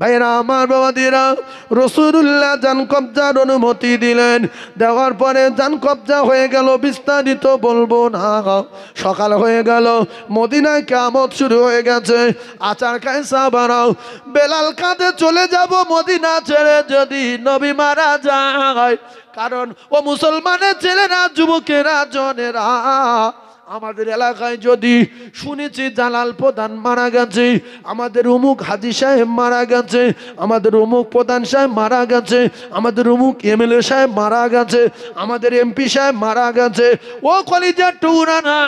ভাইরা আমার বাবাদিরা রসুরুল্লাহ যান কবজার অনুমতি দিলেন দেওয়ার পরে যান কবজা হয়ে গেল বিস্তারিত বলবো না সকাল হয়ে গেল মদিনায় কামত শুরু হয়ে গেছে আচার খাই বানাও বেলাল কাঁধে চলে যাব মদিনা ছেড়ে যদি নবী মারা যায় কারণ ও মুসলমানের ছেলেরা যুবকেরা জনেরা আমাদের এলাকায় যদি শুনেছি জালাল প্রধান মারা গেছে আমাদের অমুক হাজি সাহেব মারা গেছে আমাদের অমুক প্রধান সাহেব মারা গেছে আমাদের অমুক এমএলএ সাহেব মারা গেছে আমাদের এমপি সাহেব মারা গেছে ও টুরা না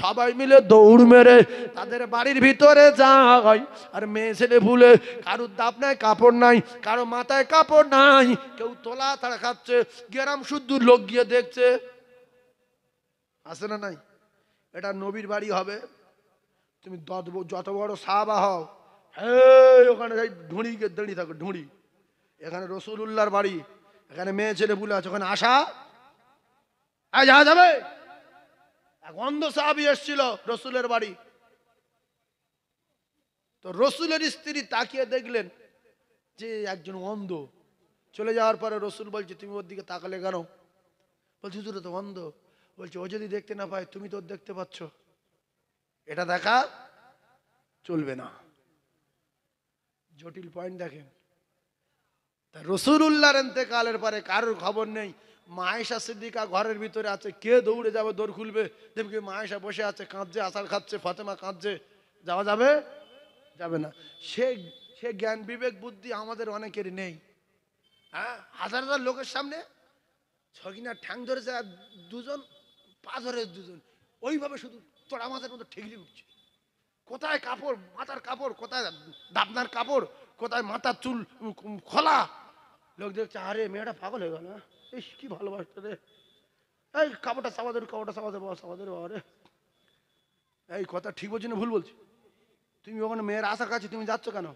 সবাই মিলে দৌড় মেরে তাদের বাড়ির ভিতরে যায় আর মেয়ে ছেলে ভুলে কারুর দাপ নাই কাপড় নাই কারো মাথায় কাপড় নাই কেউ তোলা তারা খাচ্ছে গ্রাম শুদ্ধ লোক গিয়ে দেখছে আছে না নাই এটা নবীর বাড়ি হবে তুমি যত বড় সাহাবা হও হ্যাঁ ওখানে সেই ঢুঁড়িকে দাঁড়িয়ে থাকো ঢুঁড়ি এখানে উল্লার বাড়ি এখানে মেয়ে ছেলে বলে আছে ওখানে আসা আর যাওয়া যাবে এক অন্ধ সাহাবি এসছিল রসুলের বাড়ি তো রসুলের স্ত্রী তাকিয়ে দেখলেন যে একজন অন্ধ চলে যাওয়ার পরে রসুল বলছে তুমি ওর দিকে তাকালে কেন বলছি তো অন্ধ বলছে ও যদি দেখতে না পায় তুমি তো দেখতে পাচ্ছ এটা দেখা চলবে না জটিল পয়েন্ট দেখেন তা রেন্তে কালের পরে কারোর খবর নেই মায়েশা সিদ্দিকা ঘরের ভিতরে আছে কে দৌড়ে যাবে দৌড় খুলবে দেখবি মায়েশা বসে আছে কাঁদছে আসার খাচ্ছে ফাতেমা কাঁদছে যাওয়া যাবে যাবে না সে সে জ্ঞান বিবেক বুদ্ধি আমাদের অনেকেরই নেই হ্যাঁ হাজার হাজার লোকের সামনে ছগিনা ঠ্যাং ধরেছে আর দুজন পাথরের ধরে দুজন ওইভাবে শুধু চড়া মাছের মতো ঠেকলি উঠছে কোথায় কাপড় মাথার কাপড় কোথায় দাবনার কাপড় কোথায় মাথার চুল খোলা লোক দেখছে আরে মেয়েটা পাগল হয়ে গেল এই হ্যাঁ? কি ভালোবাসতে রে এই কাপড়টা সাবাদের কাপড়টা সামাদের বাবা সাবাদের বাবা রে এই কথা ঠিক বলছি না ভুল বলছি তুমি ওখানে মেয়ের আশা কাছে তুমি যাচ্ছ কেন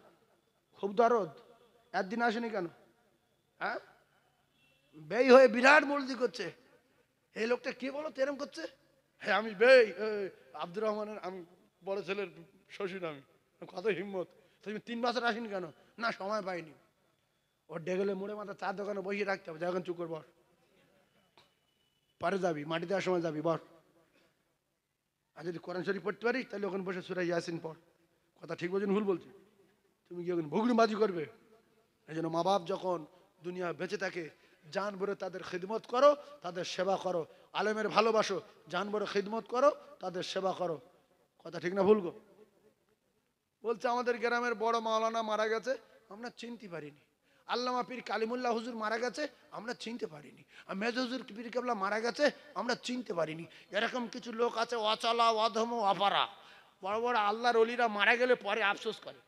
খুব দরদ একদিন আসেনি কেন হ্যাঁ ব্যয় হয়ে বিরাট মর্জি করছে এই লোকটা কে বলো তেরম করছে হ্যাঁ আমি বে আব্দুর রহমানের আমি বড় ছেলের শ্বশুর আমি কত হিম্মত তুমি তিন বছর আসেন কেন না সময় পাইনি ওর ডেগেলে মোড়ে মাথা চার দোকানে বসিয়ে রাখতে হবে যখন চুকর বর পরে যাবি মাটি দেওয়ার সময় যাবি বর আর যদি কোরআন শরীফ পড়তে পারিস তাহলে ওখানে বসে সুরাই ইয়াসিন পড় কথা ঠিক বলছেন ভুল বলছি তুমি কি ওখানে বাজি করবে এই জন্য মা বাপ যখন দুনিয়া বেঁচে থাকে জান ভরে তাদের খিদমত করো তাদের সেবা করো আলেমের ভালোবাসো জান খিদমত করো তাদের সেবা করো কথা ঠিক না ভুলগো বলছে আমাদের গ্রামের বড় মাওলানা মারা গেছে আমরা চিনতে পারিনি আল্লামা পীর কালিমুল্লাহ হুজুর মারা গেছে আমরা চিনতে পারিনি আর মেজ হুজুর পীর কেবলা মারা গেছে আমরা চিনতে পারিনি এরকম কিছু লোক আছে অচলা অধম অপারা বড় বড় আল্লাহর অলিরা মারা গেলে পরে আফসোস করে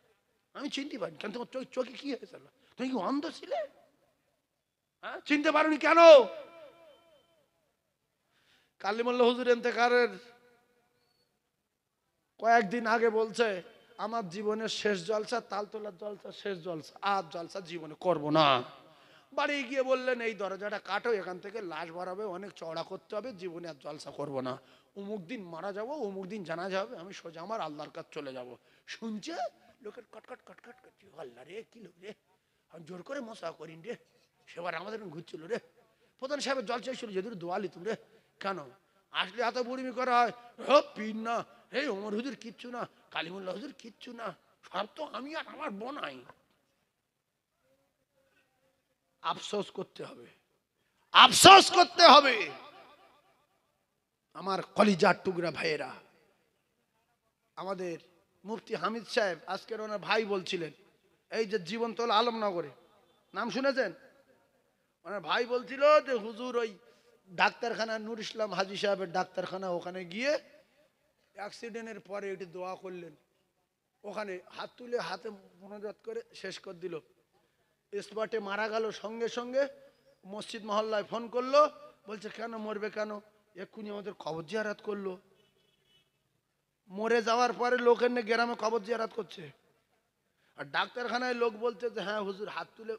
আমি চিনতে পারিনি কেন তোমার চোখে কী হয়েছে তুমি কি অন্ধ ছিলে হ্যাঁ চিনতে পারেনি কেন কালিমুল্লা হুজুর এতেকারের কয়েকদিন আগে বলছে আমার জীবনের শেষ জলসা তালতলার জলসা শেষ জলসা আর জলসা জীবনে করব না বাড়ি গিয়ে বললেন এই দরজাটা কাটো এখান থেকে লাশ ভরাবে অনেক চড়া করতে হবে জীবনে আর জলসা করব না অমুক দিন মারা যাবো অমুক দিন জানা যাবে আমি সোজা আমার আল্লাহর কাজ চলে যাব শুনছে লোকের কটকট কটকট করছি আল্লাহ রে কি লোক রে আমি জোর করে মশা করিন রে সেবার আমাদের ঘুরছিল রে প্রধান সাহেবের জল চাইছিল যদি দোয়ালি তুমি রে কেন আসলে এত বুড়িমি করা হয় না ওমর হুজুর কিচ্ছু না কালিমুল্লাহ হুজুর কিচ্ছু না সব তো আমি আর আমার বোনাই আফসোস করতে হবে আফসোস করতে হবে আমার কলিজার টুকরা ভাইয়েরা আমাদের মুফতি হামিদ সাহেব আজকের ওনার ভাই বলছিলেন এই যে জীবনতল আলমনগরে নাম শুনেছেন ওনার ভাই বলছিল যে হুজুর ওই ডাক্তারখানা নুর ইসলাম হাজি সাহেবের ডাক্তারখানা ওখানে গিয়ে অ্যাক্সিডেন্টের পরে একটি দোয়া করলেন ওখানে হাত তুলে হাতে মনোজাত করে শেষ করে দিল স্পটে মারা গেল সঙ্গে সঙ্গে মসজিদ মহল্লায় ফোন করলো বলছে কেন মরবে কেন এক্ষুনি আমাদের কবর জিয়ারাত করলো মরে যাওয়ার পরে লোকের নিয়ে গ্রামে কবর জিয়ারাত করছে আর ডাক্তারখানায় লোক বলছে যে হ্যাঁ হুজুর হাত তুলে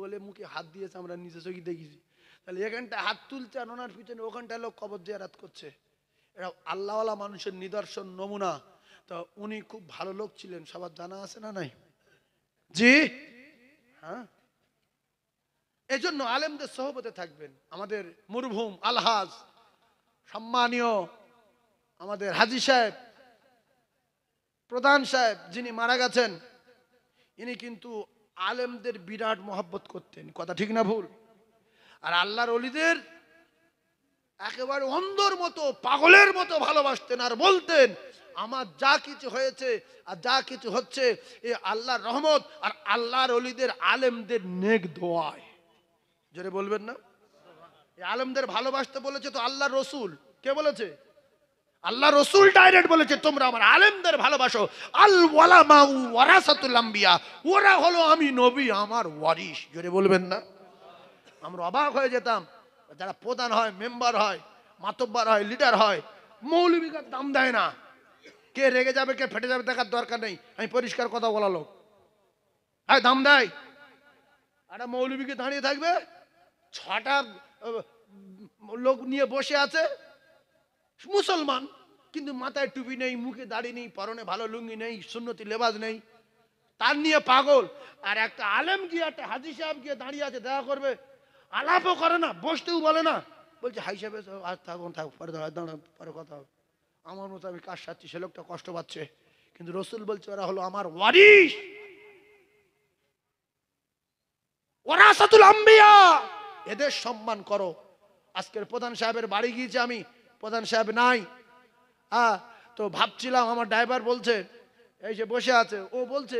বলে মুখে হাত দিয়েছে আমরা নিজে চোখে দেখেছি তাহলে এখানটা হাত তুলছে আর ওনার পিছনে ওখানটা লোক কবর জিয়ারাত করছে এটা আল্লাহওয়ালা মানুষের নিদর্শন নমুনা তো উনি খুব ভালো লোক ছিলেন সবার জানা আছে না নাই জি হ্যাঁ এজন্য আলেমদের সহপতে থাকবেন আমাদের মুরভুম আলহাজ সম্মানীয় আমাদের হাজি সাহেব প্রধান সাহেব যিনি মারা গেছেন ইনি কিন্তু আলেমদের বিরাট মহাব্বত করতেন কথা ঠিক না ভুল আর আল্লাহর অলিদের একেবারে অন্ধর মতো পাগলের মতো ভালোবাসতেন আর বলতেন আমার যা কিছু হয়েছে আর যা কিছু হচ্ছে এ আল্লাহর রহমত আর আল্লাহর অলিদের আলেমদের নেক দোয়ায় জোরে বলবেন না আলেমদের ভালোবাসতে বলেছে তো আল্লাহর রসুল কে বলেছে আল্লাহ রসুল ডাইরেক্ট বলেছে তোমরা আমার আলেমদের ভালোবাসো আল ওয়ালামা ওয়ারাসাতুল আম্বিয়া ওরা হলো আমি নবী আমার ওয়ারিস জোরে বলবেন না আমরা অবাক হয়ে যেতাম যারা প্রধান হয় মেম্বার হয় মাতব্বার হয় লিডার হয় মৌলবিকার দাম দেয় না কে রেগে যাবে কে ফেটে যাবে দেখার দরকার নেই আমি পরিষ্কার কথা বলালো হ্যাঁ দাম দেয় একটা মৌলবীকে দাঁড়িয়ে থাকবে ছটা লোক নিয়ে বসে আছে মুসলমান কিন্তু মাথায় টুপি নেই মুখে দাড়ি নেই পরনে ভালো লুঙ্গি নেই সুন্নতি লেবাজ নেই তার নিয়ে পাগল আর একটা আলেম গিয়ে একটা হাজি সাহেব গিয়ে দাঁড়িয়ে আছে দেখা করবে আলাপও করে না বসতেও বলে না বলছে হাই সাহেব আজ থাকুন থাক পরে দাঁড়ান পরে কথা হবে আমার মতো আমি কাজ সারছি সে লোকটা কষ্ট পাচ্ছে কিন্তু রসুল বলছে ওরা হলো আমার ওয়ারিস ওরা সাতুল আম্বিয়া এদের সম্মান করো আজকের প্রধান সাহেবের বাড়ি গিয়েছি আমি প্রধান সাহেব নাই হ্যাঁ তো ভাবছিলাম আমার ড্রাইভার বলছে এই যে বসে আছে ও বলছে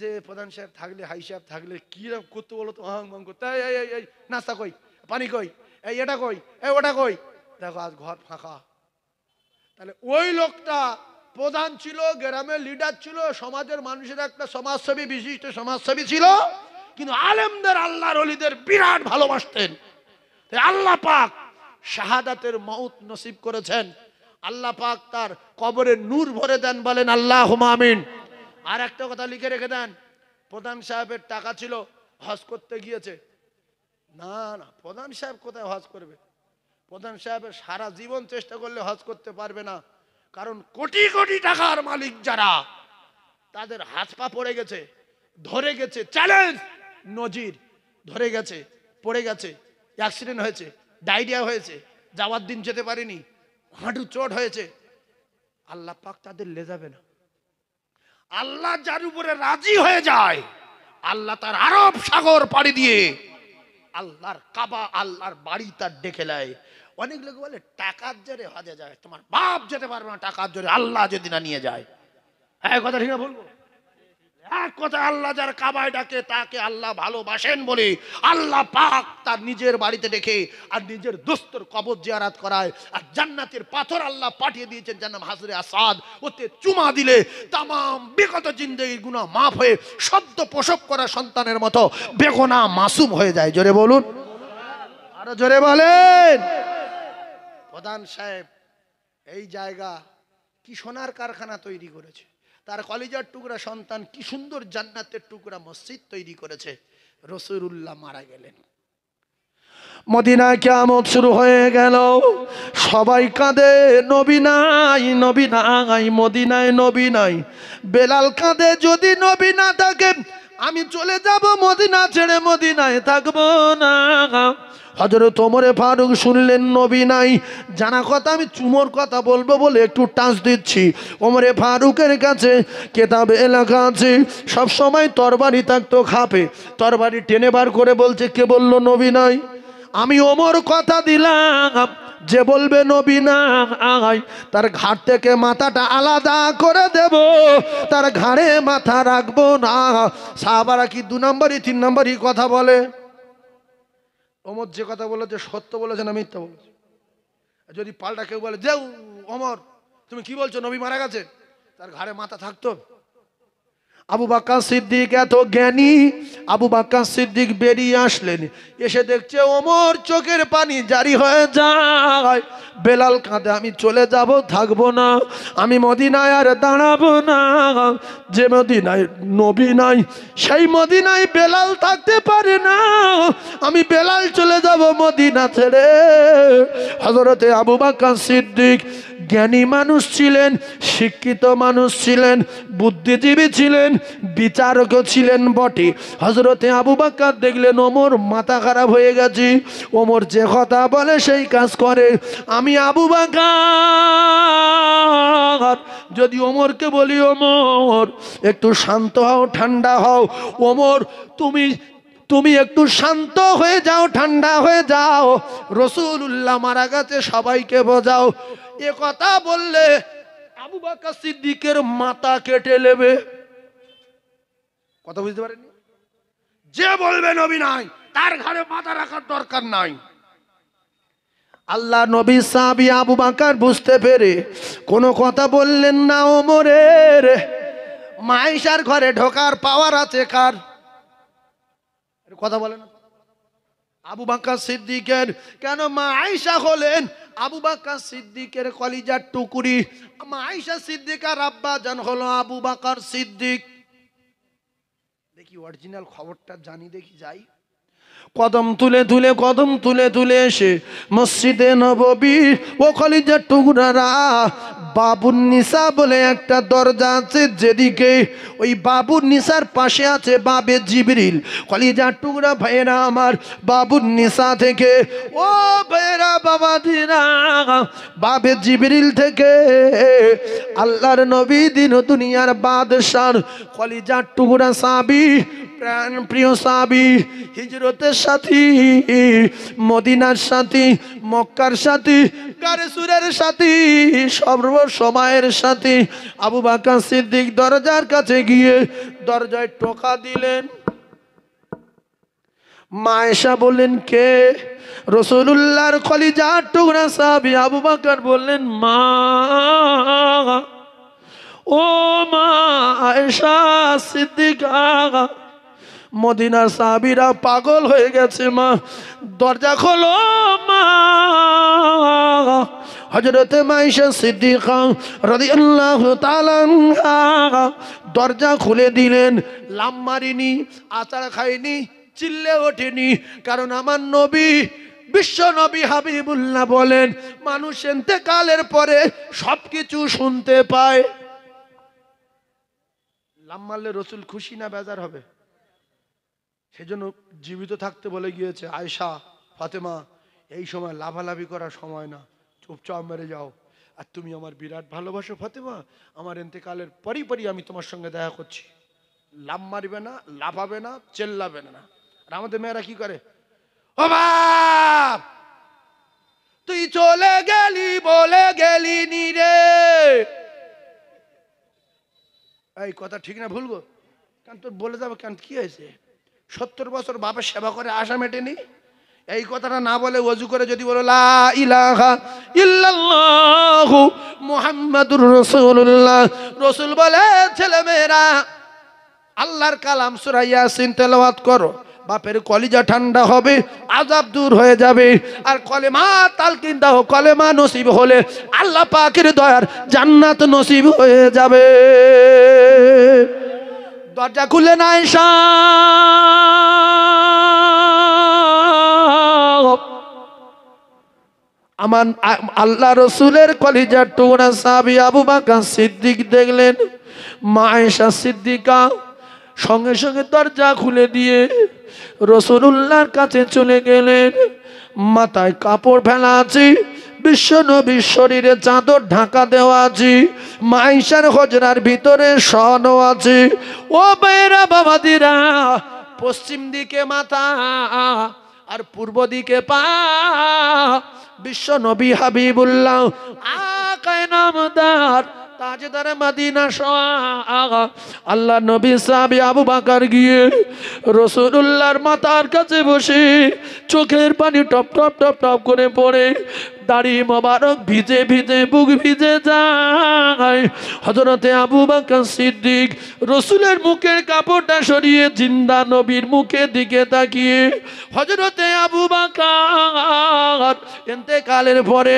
যে প্রধান সাহেব থাকলে হাই সাহেব থাকলে কিরকম করতে বলো তো হাং করতে এই নাস্তা কই পানি কই এই এটা কই এই ওটা কই দেখো আজ ঘর ফাঁকা তাহলে ওই লোকটা প্রধান ছিল গ্রামের লিডার ছিল সমাজের মানুষের একটা সমাজসেবী বিশিষ্ট সমাজসেবী ছিল কিন্তু আলেমদের আল্লাহর অলিদের বিরাট ভালোবাসতেন আল্লাহ পাক শাহাদাতের মৌত নসিব করেছেন আল্লাহ পাক তার কবরে নূর ভরে দেন বলেন আল্লাহ হুমামিন আর একটা কথা লিখে রেখে দেন প্রধান সাহেবের টাকা ছিল হজ করতে গিয়েছে না না প্রধান সাহেব কোথায় হজ করবে প্রধান সাহেবের সারা জীবন চেষ্টা করলে হজ করতে পারবে না কারণ কোটি কোটি টাকার মালিক যারা তাদের হাত পা পড়ে গেছে ধরে গেছে চ্যালেঞ্জ নজির ধরে গেছে পড়ে গেছে অ্যাক্সিডেন্ট হয়েছে ডায়রিয়া হয়েছে যাওয়ার দিন যেতে পারিনি হাঁটু চোট হয়েছে আল্লাহ পাক তাদের লে যাবে না আল্লাহ যার উপরে রাজি হয়ে যায় আল্লাহ তার আরব সাগর পাড়ি দিয়ে আল্লাহর কাবা আল্লাহর বাড়ি তার ডেকে নেয় অনেক লোক বলে টাকার জোরে হজে যায় তোমার বাপ যেতে পারবে না টাকার জোরে আল্লাহ যদি না নিয়ে যায় হ্যাঁ কথা ঠিক না বলবো এক কথা আল্লাহ যার কাবায় ডাকে তাকে আল্লাহ ভালোবাসেন বলে আল্লাহ পাক তার নিজের বাড়িতে দেখে আর নিজের দোস্তর কবর জিয়ারাত করায় আর জান্নাতের পাথর আল্লাহ পাঠিয়ে দিয়েছেন জান্নাম হাজরে আসাদ ওতে চুমা দিলে তামাম বিগত জিন্দেগির গুণা মাফ হয়ে সদ্য পোষক করা সন্তানের মতো বেগোনা মাসুম হয়ে যায় জোরে বলুন আরো জোরে বলেন প্রধান সাহেব এই জায়গা কি সোনার কারখানা তৈরি করেছে তার কলিজার টুকরা সন্তান কি সুন্দর জান্নাতের টুকরা মসজিদ তৈরি করেছে রসুরুল্লাহ মারা গেলেন মদিনা কেমন শুরু হয়ে গেল সবাই কাঁদে নবী নাই নবী নাই মদিনায় নবী নাই বেলাল কাঁদে যদি নবী না থাকে আমি চলে যাব মদিনা ছেড়ে মদিনায় থাকবো না হজরে তোমরে ফারুক শুনলেন নবী নাই জানা কথা আমি চুমোর কথা বলবো বলে একটু টাচ দিচ্ছি ওমরে ফারুকের কাছে কেতাব এলাকা আছে সবসময় তরবারি থাকতো খাপে তরবারি টেনে বার করে বলছে কে বলল নবী নাই আমি ওমর কথা দিলাম যে বলবে নবী না আয় তার ঘাট থেকে মাথাটা আলাদা করে দেব তার ঘাড়ে মাথা রাখবো না সাহাবারা কি দু নম্বরই তিন নম্বরই কথা বলে অমর যে কথা বলেছে সত্য বলেছে না মিথ্যা বলেছে যদি পাল্টা কেউ বলে যেও অমর তুমি কি বলছো নবী মারা গেছে তার ঘাড়ে মাথা থাকতো আবু বাক্কা সিদ্দিক এত জ্ঞানী আবু বাক্কা সিদ্দিক বেরিয়ে আসলেন এসে দেখছে ওমর চোখের পানি জারি হয়ে যায় বেলাল কাঁদে আমি চলে যাব থাকবো না আমি মদিনায় আর দাঁড়াবো না যে মদিনায় নবী নাই সেই মদিনায় বেলাল থাকতে পারে না আমি বেলাল চলে যাব মদিনা ছেড়ে হজরতে আবু বাক্কা সিদ্দিক জ্ঞানী মানুষ ছিলেন শিক্ষিত মানুষ ছিলেন বুদ্ধিজীবী ছিলেন বিচারকও ছিলেন বটে হজরতে আবু বাক্কার দেখলেন ওমর মাথা খারাপ হয়ে গেছি ওমর যে কথা বলে সেই কাজ করে আমি আবু বাকার যদি ওমরকে বলি ওমর একটু শান্ত হও ঠান্ডা হও ওমর তুমি তুমি একটু শান্ত হয়ে যাও ঠান্ডা হয়ে যাও রসুল্লাহ মারা গেছে সবাইকে বোঝাও এ কথা বললে আবু বাকা সিদ্দিকের মাথা কেটে নেবে কথা বুঝতে পারেনি যে বলবে নবী নাই তার ঘরে মাথা রাখার দরকার নাই আল্লাহ নবী সাবি আবু বাকার বুঝতে পেরে কোনো কথা বললেন না ওমরের মাইশার ঘরে ঢোকার পাওয়ার আছে কার কথা বলেন আবু বাঁকা সিদ্দিকের কেন মা আয়সা হলেন আবু বাঁকা সিদ্দিকের কলিজার টুকুরি মা আয়সা সিদ্দিক আর আব্বা যেন হলো আবু বাকার সিদ্দিক দেখি অরিজিনাল খবরটা জানি দেখি যাই কদম তুলে তুলে কদম তুলে তুলে এসে মসজিদে নববীর ও কলিজার টুকরারা বাবুর নিসা বলে একটা দরজা আছে যেদিকে ওই বাবুর নিসার পাশে আছে বাবে জিবরিল কলিজার টুকরা ভাইরা আমার বাবুর নিসা থেকে ও ভাইরা বাবা দিনা বাবে জিবরিল থেকে আল্লাহর নবী দিন দুনিয়ার বাদশার কলিজার টুকরা সাবি প্রাণ প্রিয় সাবি হিজরতের সাথী মদিনার সাথী মক্কার সাথী গারে সুরের সাথী সর্ব সময়ের সাথী আবু বাকা সিদ্দিক দরজার কাছে গিয়ে দরজায় টোকা দিলেন মায়েশা বললেন কে রসুল্লাহর যা টুকরা সাবি আবু বাকার বললেন মা ও মা আয়েশা সিদ্দিকা মদিনার সাহাবিরা পাগল হয়ে গেছে মা দরজা খোলো মা হজরতে মাইশা সিদ্দিকা রদি আল্লাহ দরজা খুলে দিলেন লাম মারিনি আচার খাইনি চিল্লে ওঠেনি কারণ আমার নবী বিশ্ব নবী হাবিবুল্লাহ বলেন মানুষ কালের পরে সবকিছু শুনতে পায় লাম মারলে রসুল খুশি না বেজার হবে সেজন্য জীবিত থাকতে বলে গিয়েছে আয়সা ফাতেমা এই সময় লাভালাভি করার সময় না চুপচাপ মেরে যাও আর তুমি আমার বিরাট ভালোবাসো ফাতেমা আমার এতেকালের পরই পরই আমি তোমার সঙ্গে দেখা করছি লাভ মারবে না লাভাবে না চেল্লাবে না আর আমাদের মেয়েরা কি করে ও তুই চলে গেলি বলে গেলি নি রে এই কথা ঠিক না ভুলবো কেন তোর বলে যাবো কেন কি হয়েছে সত্তর বছর বাপের সেবা করে আশা মেটেনি এই কথাটা না বলে অজু করে যদি বলো ইহু মোহাম্মদুর রসুল্লাহ রসুল বলে ছেলেমেয়েরা আল্লাহর কালাম সুরাইয়া সিন তেলাওয়াত করো বাপের কলিজা ঠান্ডা হবে আজাব দূর হয়ে যাবে আর কলেমা তালকিন দাও কলেমা নসিব হলে আল্লাহ পাখির দয়ার জান্নাত নসিব হয়ে যাবে দরজা খুলে নাই আমার আল্লাহ রসুলের কলিজার টুকরা সাবি আবু বাকা সিদ্দিক দেখলেন মায়েশা সিদ্দিকা সঙ্গে সঙ্গে দরজা খুলে দিয়ে রসুল্লাহর কাছে চলে গেলেন মাথায় কাপড় ফেলা আছে বিশ্ব নবীর শরীরে চাদর ঢাকা দেওয়া আছে মাইশার হজরার ভিতরে সহন আছে ও বেরা বাবাদিরা পশ্চিম দিকে মাথা আর পূর্ব দিকে পা বিশ্ব নবী হাবিবুল্লাহ আকায় নামদার আল্লাহ নবী সাহাবি আবু বাকার গিয়ে রসুল্লাহর মাথার কাছে বসে চোখের পানি টপ টপ টপ টপ করে পড়ে দাড়ি মোবারক ভিজে ভিজে বুক ভিজে যায় হজরতে আবু বাকর সিদ্দিক রসুলের মুখের কাপড়টা সরিয়ে জিন্দা নবীর মুখের দিকে তাকিয়ে হজরতে আবু এতে কালের পরে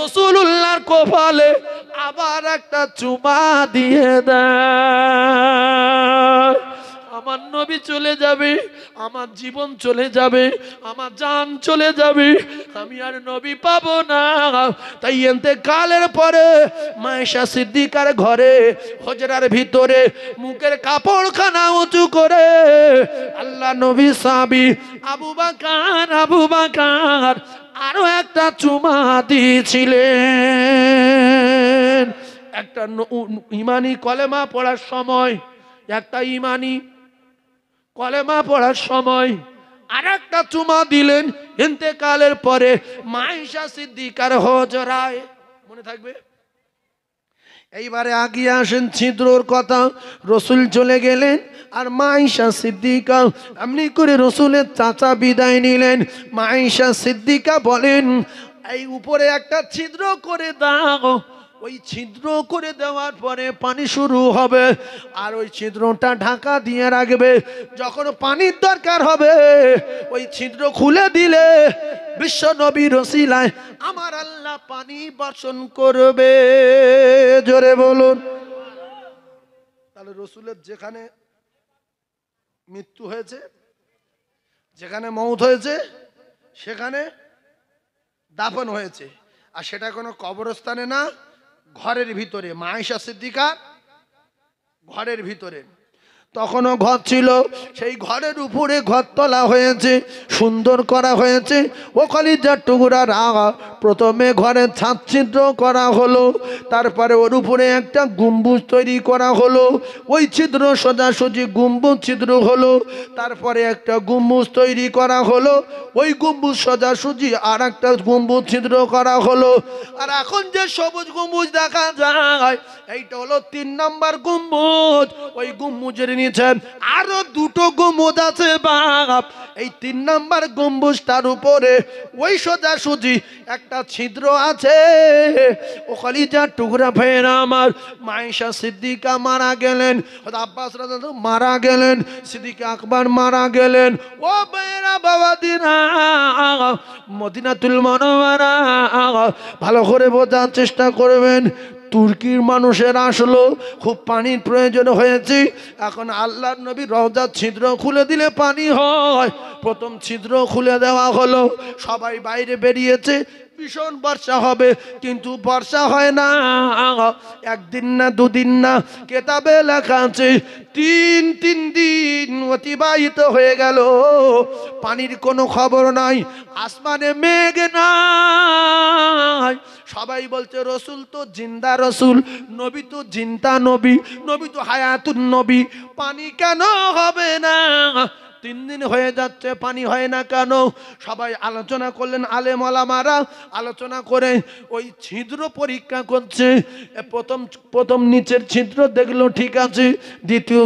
রসুল উল্লাহর কপালে আবার একটা চুমা দিয়ে দেয় আমার নবী চলে যাবে আমার জীবন চলে যাবে আমার যান চলে যাবে আমি আর নবী পাব না তাই এতে কালের পরে মায়েশা সিদ্দিকার ঘরে হজরার ভিতরে মুখের কাপড়খানা উঁচু করে আল্লাহ নবী সাবি আবু বাকার আবু বাকার আরো একটা চুমা দিয়েছিলেন একটা ইমানি কলেমা পড়ার সময় একটা ইমানি কলেমা পড়ার সময় আর একটা চুমা দিলেন কালের পরে মাইশা সিদ্দিকার হজরায় মনে থাকবে এইবারে আগিয়ে আসেন ছিদ্রর কথা রসুল চলে গেলেন আর মাইশা সিদ্দিকা এমনি করে রসুলের চাচা বিদায় নিলেন মাইশা সিদ্দিকা বলেন এই উপরে একটা ছিদ্র করে দাও ওই ছিদ্র করে দেওয়ার পরে পানি শুরু হবে আর ওই ছিদ্রটা ঢাকা দিয়ে রাখবে যখন পানির দরকার হবে ওই ছিদ্র খুলে দিলে বিশ্ব নবীর রসিলায় আমার আল্লাহ পানি বর্ষণ করবে জোরে বলুন তাহলে রসুলের যেখানে মৃত্যু হয়েছে যেখানে মৌত হয়েছে সেখানে দাফন হয়েছে আর সেটা কোনো কবরস্থানে না ঘরের ভিতরে মায়েশা সিদ্দিকা ঘরের ভিতরে তখনও ঘর ছিল সেই ঘরের উপরে ঘর তোলা হয়েছে সুন্দর করা হয়েছে ও কলিজার টুকুরা রাগা প্রথমে ঘরে ছাদছিদ্র করা হলো তারপরে ওর উপরে একটা গম্বুজ তৈরি করা হলো ওই ছিদ্র সোজাসুজি গম্বুজ ছিদ্র হলো তারপরে একটা গম্বুজ তৈরি করা হলো ওই গম্বুজ সোজাসুজি আর একটা গম্বুজ ছিদ্র করা হলো আর এখন যে সবুজ গম্বুজ দেখা যায় এইটা হলো তিন নম্বর গুম্বুজ ওই গুম্বুজের নিচে আরো দুটো গম্বুজ আছে বাপ এই তিন নম্বর গম্বুজটার উপরে ওই সোজাসুজি এক একটা ছিদ্র আছে ও কলিজার টুকরা ফের আমার মাইশা সিদ্দিকা মারা গেলেন আব্বাস রাজা মারা গেলেন সিদ্দিকা আকবর মারা গেলেন ও বেরা বাবা দিনা মদিনাতুল মনোমারা ভালো করে বোঝার চেষ্টা করবেন তুর্কির মানুষের আসলো খুব পানির প্রয়োজন হয়েছে এখন আল্লাহর নবী রওজার ছিদ্র খুলে দিলে পানি হয় প্রথম ছিদ্র খুলে দেওয়া হলো সবাই বাইরে বেরিয়েছে ভীষণ বর্ষা হবে কিন্তু বর্ষা হয় না একদিন না দুদিন না কেতাবে লেখা আছে তিন তিন দিন অতিবাহিত হয়ে গেল পানির কোনো খবর নাই আসমানে মেঘ নাই সবাই বলছে রসুল তো জিন্দা রসুল নবী তো জিন্দা নবী নবী তো হায়াতুন নবী পানি কেন হবে না তিন দিন হয়ে যাচ্ছে পানি হয় না কেন সবাই আলোচনা করলেন আলেমলামারা আলোচনা করে ওই ছিদ্র পরীক্ষা করছে প্রথম প্রথম নিচের ছিদ্র দেখলো ঠিক আছে দ্বিতীয়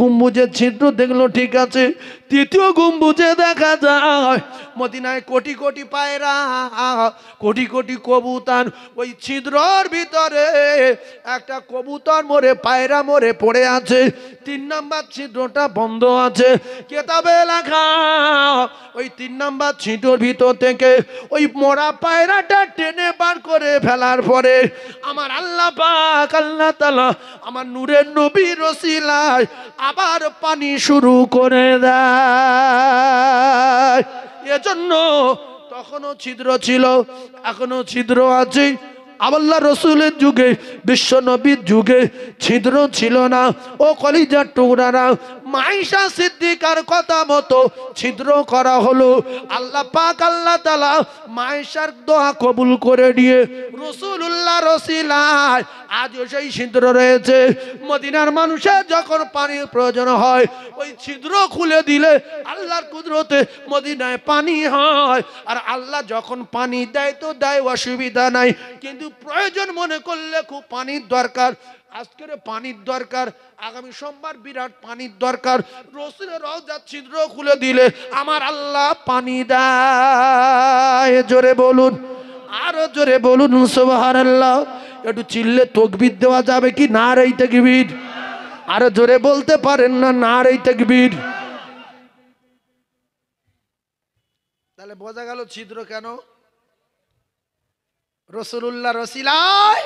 গম্বুজের ছিদ্র দেখলো ঠিক আছে তৃতীয় গম্বুজে দেখা যায় মদিনায় কোটি কোটি পায়রা কোটি কোটি কবুতান ওই ছিদ্রর ভিতরে একটা কবুতর মরে পায়রা মরে পড়ে আছে তিন নাম্বার ছিদ্রটা বন্ধ আছে কেতাবে লেখা ওই তিন নাম্বার ছিদ্রর ভিতর থেকে ওই মরা পায়রাটা টেনে বার করে ফেলার পরে আমার আল্লাহ পাক আল্লাহ তালা আমার নূরের নবী রসিলায় আবার পানি শুরু করে দেয় এজন্য তখনও ছিদ্র ছিল এখনো ছিদ্র আছে আবল্লা রসুলের যুগে বিশ্ব নবীর যুগে ছিদ্র ছিল না ও কলিজার টুকরারা মাইশা সিদ্দিকার কথা মতো ছিদ্র করা হলো আল্লাহ পাক আল্লাহ তালা মাইশার দোয়া কবুল করে দিয়ে রসুল্লাহ রসিলায় আজও সেই ছিদ্র রয়েছে মদিনার মানুষের যখন পানির প্রয়োজন হয় ওই ছিদ্র খুলে দিলে আল্লাহর কুদরতে মদিনায় পানি হয় আর আল্লাহ যখন পানি দেয় তো দেয় অসুবিধা নাই কিন্তু প্রয়োজন মনে করলে খুব পানির দরকার আজকের পানির দরকার আগামী সোমবার বিরাট পানির দরকার রসুলের যা ছিদ্র খুলে দিলে আমার আল্লাহ পানি দেয় জোরে বলুন আরো জোরে বলুন সোবাহার আল্লাহ একটু চিল্লে তকবির দেওয়া যাবে কি না রে তকবির আরো জোরে বলতে পারেন না না রে তকবির তাহলে বোঝা গেল ছিদ্র কেন রসুল্লাহ রসিলায়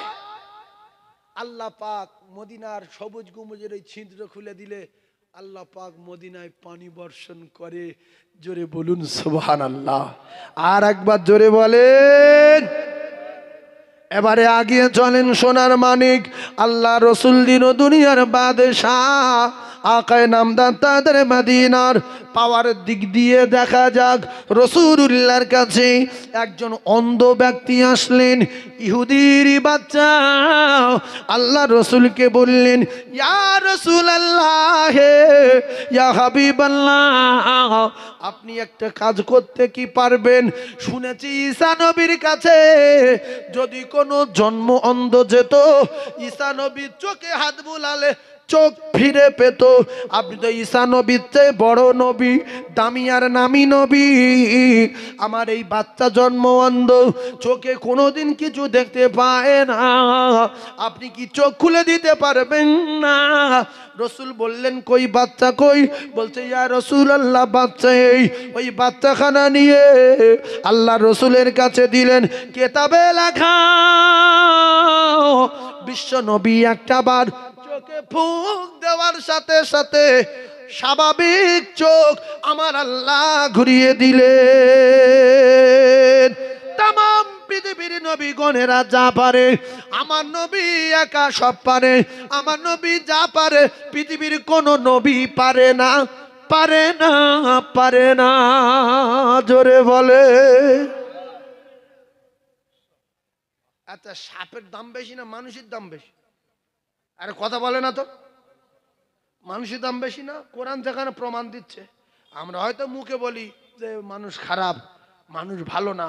আল্লাহ পাক মদিনার সবুজ গুমুজের ওই ছিদ্র খুলে দিলে আল্লাহ পাক মদিনায় পানি বর্ষণ করে জোরে বলুন সোহান আল্লাহ আর একবার জোরে বলেন এবারে আগিয়ে চলেন সোনার মানিক আল্লাহ রসুল দিন দুনিয়ার বাদশাহ আকায় নামদার তাদের মাদিনার পাওয়ার দিক দিয়ে দেখা যাক রসুরুল্লাহর কাছে একজন অন্ধ ব্যক্তি আসলেন ইহুদির বাচ্চা আল্লাহ রসুলকে বললেন ইয়া রসুল আল্লাহ ইয়া হাবিব আল্লাহ আপনি একটা কাজ করতে কি পারবেন শুনেছি ঈশানবীর কাছে যদি কোনো জন্ম অন্ধ যেত ঈশানবীর চোখে হাত বুলালে চোখ ফিরে পেত আপনি তো ঈশা নবীর চেয়ে বড় নবী দামি আর নামি নবী আমার এই বাচ্চা জন্ম অন্ধ চোখে কোনোদিন কিছু দেখতে পায় না আপনি কি চোখ খুলে দিতে পারবেন না রসুল বললেন কই বাচ্চা কই বলছে ইয়া রসুল আল্লাহ বাচ্চা এই ওই বাচ্চাখানা নিয়ে আল্লাহ রসুলের কাছে দিলেন কেতাবে লেখা বিশ্ব নবী একটা বার চোখে ফুক দেওয়ার সাথে সাথে স্বাভাবিক চোখ আমার আল্লাহ ঘুরিয়ে দিলে তাম পৃথিবীর নবীগণেরা যা পারে আমার নবী একা সব পারে আমার নবী যা পারে পৃথিবীর কোনো নবী পারে না পারে না পারে না জোরে বলে আচ্ছা সাপের দাম বেশি না মানুষের দাম বেশি আরে কথা বলে না তো মানুষের দাম বেশি না কোরআন যেখানে প্রমাণ দিচ্ছে আমরা হয়তো মুখে বলি যে মানুষ খারাপ মানুষ ভালো না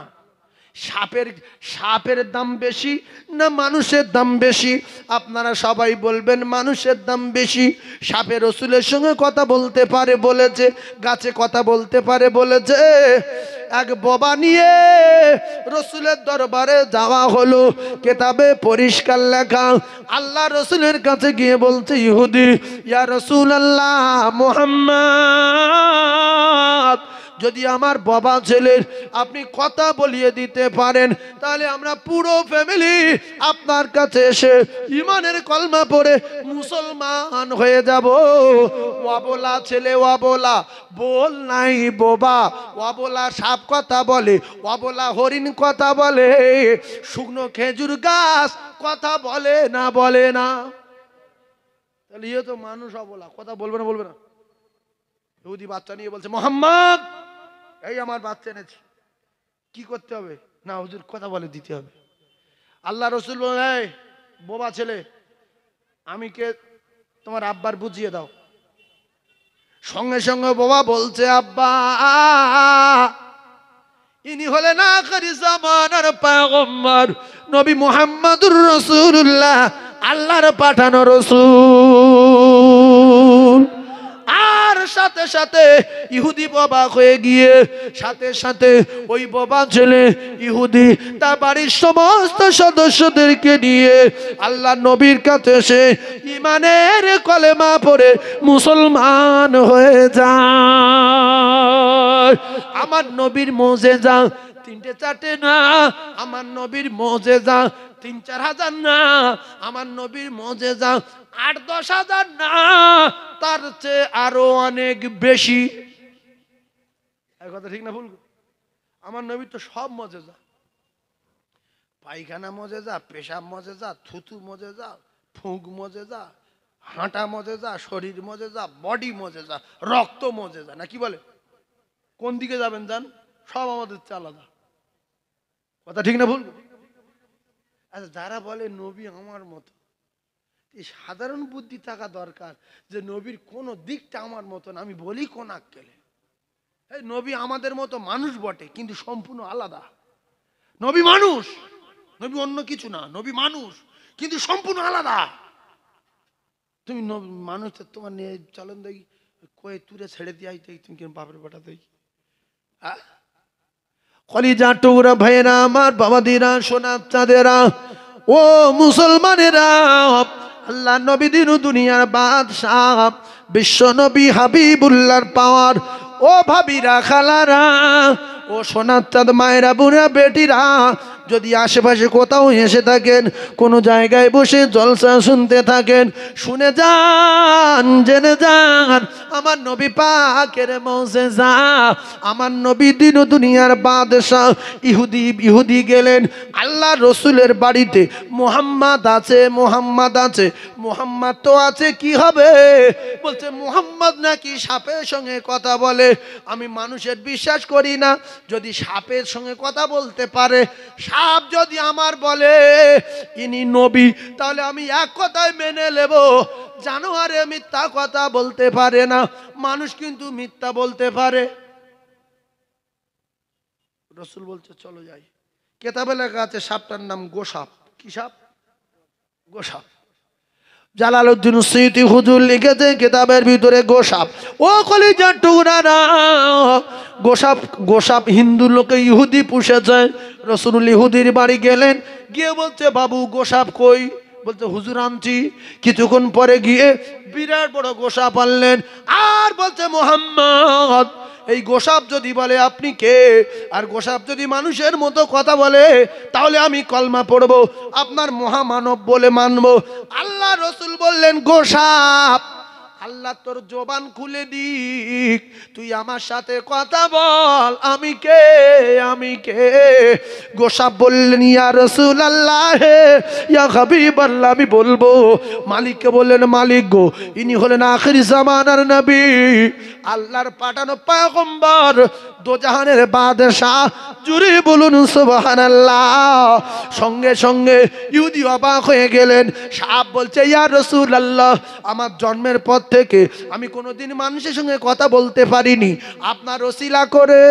সাপের সাপের দাম বেশি না মানুষের দাম বেশি আপনারা সবাই বলবেন মানুষের দাম বেশি সাপের রসুলের সঙ্গে কথা বলতে পারে বলেছে গাছে কথা বলতে পারে বলেছে এক ববা নিয়ে রসুলের দরবারে যাওয়া হলো কেতাবে পরিষ্কার লেখা আল্লাহ রসুলের কাছে গিয়ে বলছে ইহুদি ইয়া রসুল আল্লাহ মোহাম্মদ যদি আমার বাবা ছেলের আপনি কথা বলিয়ে দিতে পারেন তাহলে আমরা পুরো ফ্যামিলি আপনার কাছে এসে ইমানের কলমা পরে মুসলমান হয়ে যাব ওয়াবোলা ছেলে ওয়াবোলা বল নাই বোবা ওয়াবোলা সাপ কথা বলে ওয়াবোলা হরিণ কথা বলে শুকনো খেজুর গাছ কথা বলে না বলে না তাহলে ইয়ে তো মানুষ অবলা কথা বলবে না বলবে না ইহুদি বাচ্চা নিয়ে বলছে মোহাম্মদ এই আমার বাচ্চা এনেছি কি করতে হবে না হুজুর কথা বলে দিতে হবে আল্লাহ রসুল বলেন বোবা ছেলে আমি কে তোমার আব্বার বুঝিয়ে দাও সঙ্গে সঙ্গে বোবা বলছে আব্বা ইনি হলে আখরি নবী মোহাম্মদুর রসুল্লাহ আল্লাহর পাঠানো রসুল সাথে সাথে ইহুদি বাবা হয়ে গিয়ে সাথে সাথে ওই বাবা ছেলে ইহুদি তার বাড়ির সমস্ত সদস্যদেরকে নিয়ে আল্লাহ নবীর কাছে সে ইমানের কলেমা পড়ে মুসলমান হয়ে যায় আমার নবীর মজে যা তিনটে চারটে না আমার নবীর মজে যা তিন চার হাজার না আমার নবীর মজে যা আট দশ হাজার না তার চেয়ে আরো অনেক বেশি কথা ঠিক না ভুল আমার নবীর তো সব মজে যা পায়খানা মজে যা পেশাব মজে যা থুতু যা ফুঁক যা হাঁটা মজে যা শরীর যা বডি মজে যা রক্ত মজে যা না কি বলে কোন দিকে যাবেন যান সব আমাদের আলাদা কথা ঠিক না ভুল আচ্ছা যারা বলে নবী আমার মতো এই সাধারণ বুদ্ধি থাকা দরকার যে নবীর কোনো দিকটা আমার মতন আমি বলি কোন আক্কেলে এই নবী আমাদের মতো মানুষ বটে কিন্তু সম্পূর্ণ আলাদা নবী মানুষ নবী অন্য কিছু না নবী মানুষ কিন্তু সম্পূর্ণ আলাদা তুমি মানুষ তোমার নিয়ে চলন দেখি কয়ে তুলে ছেড়ে দিয়ে তুমি কেন বাপের বটা দেখি হ্যাঁ কলিজা টুকরা ভাইয়েরা আমার বাবা দিরা সোনার চাঁদেরা ও মুসলমানেরা আল্লাহ নবী দিনু দুনিয়ার বাদশাহ বিশ্ব নবী হাবিবুল্লার পাওয়ার ও ভাবিরা খালারা ও সোনার চাঁদ মায়েরা বুনা বেটিরা যদি আশেপাশে কোথাও এসে থাকেন কোনো জায়গায় বসে জলসা শুনতে থাকেন শুনে যান জেনে যান আমার নবী পাকের মৌসে যা আমার নবী দিন দুনিয়ার বাদশাহ ইহুদি ইহুদি গেলেন আল্লাহ রসুলের বাড়িতে মোহাম্মদ আছে মোহাম্মদ আছে মোহাম্মদ তো আছে কি হবে বলছে মোহাম্মদ নাকি সাপের সঙ্গে কথা বলে আমি মানুষের বিশ্বাস করি না যদি সাপের সঙ্গে কথা বলতে পারে সাপ সাপ যদি আমার বলে ইনি নবী তাহলে আমি এক কথায় মেনে নেব জানোয়ারে মিথ্যা কথা বলতে পারে না মানুষ কিন্তু মিথ্যা বলতে পারে রসুল বলছে চলো যাই কেতাবে লেখা আছে সাপটার নাম গোসাপ কি সাপ গোসাপ জালালউদ্দিন সৈতি হুজুর লিখেছে কিতাবের ভিতরে গোসাপ ও কলিজার টুকরা না গোসাপ গোসাপ হিন্দু লোকে ইহুদি পুষেছে রসুল ইহুদির বাড়ি গেলেন গিয়ে বলছে বাবু গোসাপ কই বলছে হুজুর আনছি কিছুক্ষণ পরে গিয়ে বিরাট বড় গোসাপ আনলেন আর বলছে মোহাম্মদ এই গোসাব যদি বলে আপনি কে আর গোসাব যদি মানুষের মতো কথা বলে তাহলে আমি কলমা পড়ব আপনার মহামানব বলে মানব আল্লাহ রসুল বললেন গোসাপ আল্লাহ তোর জবান খুলে দিক তুই আমার সাথে কথা বল আমি কে আমি কে গোসা বললেন ইয়া রসুল আল্লাহ ইয়া হাবিব আল্লাহ আমি বলবো মালিককে বললেন মালিক গো ইনি হলেন আখির জামানার নবী আল্লাহর পাঠানো পায়গম্বর দোজাহানের বাদশাহ জুড়ে বলুন আল্লাহ সঙ্গে সঙ্গে ইউদি অবাক হয়ে গেলেন সাপ বলছে ইয়া রসুল আল্লাহ আমার জন্মের পথ থেকে আমি কোনোদিন মানুষের সঙ্গে কথা বলতে পারিনি আপনার ওসিলা করে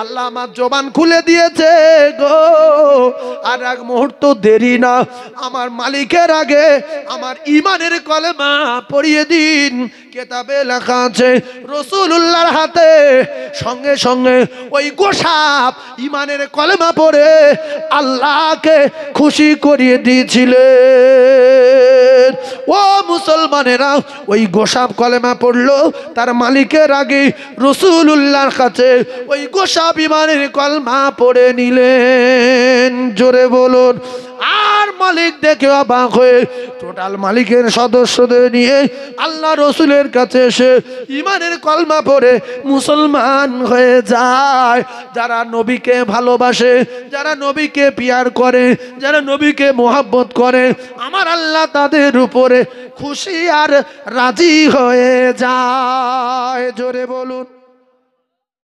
আল্লাহ আমার জবান খুলে দিয়েছে গো আর এক মুহূর্ত দেরি না আমার মালিকের আগে আমার ইমানের কলেমা পড়িয়ে দিন কেতাবে লেখা আছে রসুল্লাহর হাতে সঙ্গে সঙ্গে ওই গোসাপ ইমানের কলেমা পড়ে আল্লাহকে খুশি করিয়ে দিয়েছিলেন বলেন ও মুসলমানেরা ওই গোসাব কলেমা পড়লো তার মালিকের আগে উল্লাহর কাছে ওই গোসাব ইমানের কলমা পড়ে নিলেন জোরে বলুন আর মালিক দেখে অবাক হয়ে টোটাল মালিকের সদস্যদের নিয়ে আল্লাহ রসুলের কাছে এসে ইমানের কলমা পরে মুসলমান হয়ে যায় যারা নবীকে ভালোবাসে যারা নবীকে পিয়ার করে যারা নবীকে মোহাব্বত করে আমার আল্লাহ তাদের উপরে খুশি আর রাজি হয়ে যায় জোরে বলুন